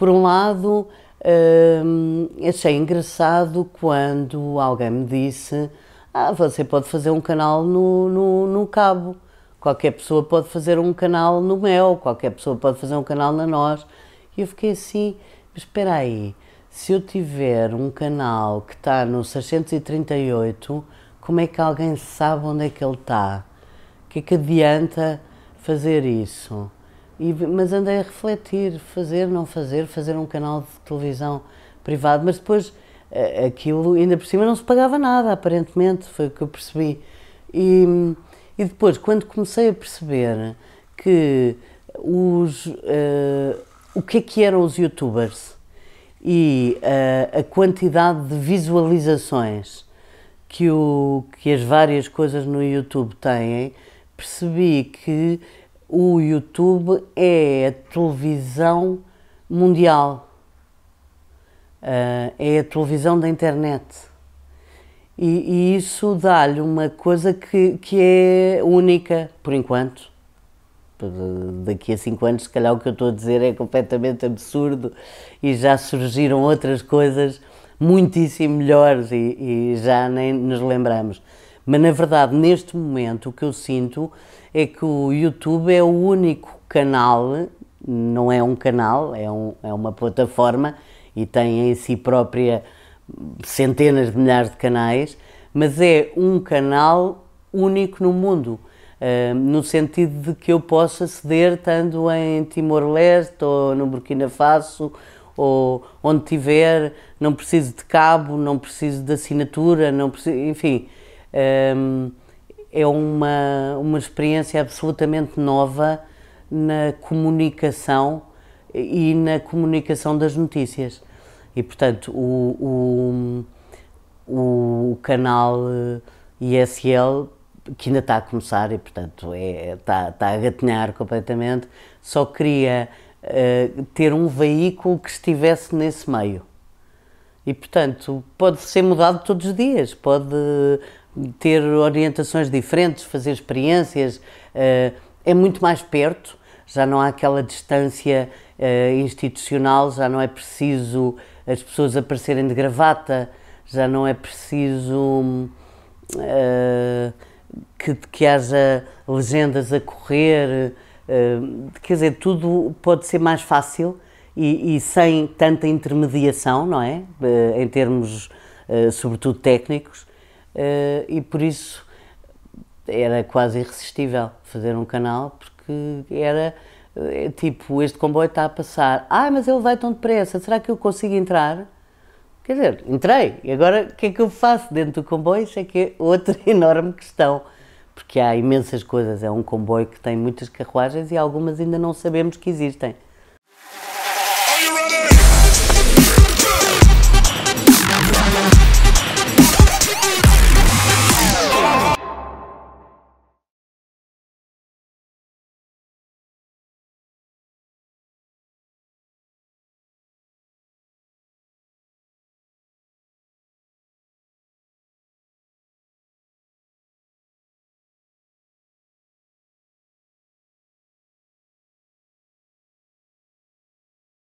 Por um lado, hum, achei é engraçado quando alguém me disse: Ah, você pode fazer um canal no, no, no Cabo, qualquer pessoa pode fazer um canal no Mel, qualquer pessoa pode fazer um canal na Nós. E eu fiquei assim: Mas espera aí, se eu tiver um canal que está no 638, como é que alguém sabe onde é que ele está? O que é que adianta fazer isso? E, mas andei a refletir, fazer, não fazer, fazer um canal de televisão privado, mas depois eh, aquilo ainda por cima não se pagava nada, aparentemente, foi o que eu percebi. E, e depois, quando comecei a perceber que os, uh, o que é que eram os youtubers e uh, a quantidade de visualizações que, o, que as várias coisas no YouTube têm, percebi que o YouTube é a televisão mundial, ah, é a televisão da internet. E, e isso dá-lhe uma coisa que, que é única, por enquanto. Daqui a cinco anos, se calhar, o que eu estou a dizer é completamente absurdo e já surgiram outras coisas muitíssimo melhores e, e já nem nos lembramos. Mas na verdade, neste momento, o que eu sinto é que o YouTube é o único canal, não é um canal, é, um, é uma plataforma e tem em si própria centenas de milhares de canais, mas é um canal único no mundo. Uh, no sentido de que eu posso aceder estando em Timor-Leste ou no Burkina Faso ou onde tiver, não preciso de cabo, não preciso de assinatura, não preciso, enfim, é uma, uma experiência absolutamente nova na comunicação e na comunicação das notícias. E, portanto, o, o, o canal eh, ISL, que ainda está a começar e, portanto, é, está, está a gatinhar completamente, só queria uh, ter um veículo que estivesse nesse meio. E, portanto, pode ser mudado todos os dias, pode ter orientações diferentes, fazer experiências, eh, é muito mais perto, já não há aquela distância eh, institucional, já não é preciso as pessoas aparecerem de gravata, já não é preciso eh, que, que haja legendas a correr, quer dizer, tudo pode ser mais fácil e, e sem tanta intermediação, não é? Em termos, sobretudo técnicos, uh, e por isso era quase irresistível fazer um canal, porque era uh, tipo: este comboio está a passar, ah, mas ele vai tão depressa, será que eu consigo entrar? Quer dizer, entrei, e agora o que é que eu faço dentro do comboio? Isso é que é outra enorme questão, porque há imensas coisas. É um comboio que tem muitas carruagens e algumas ainda não sabemos que existem.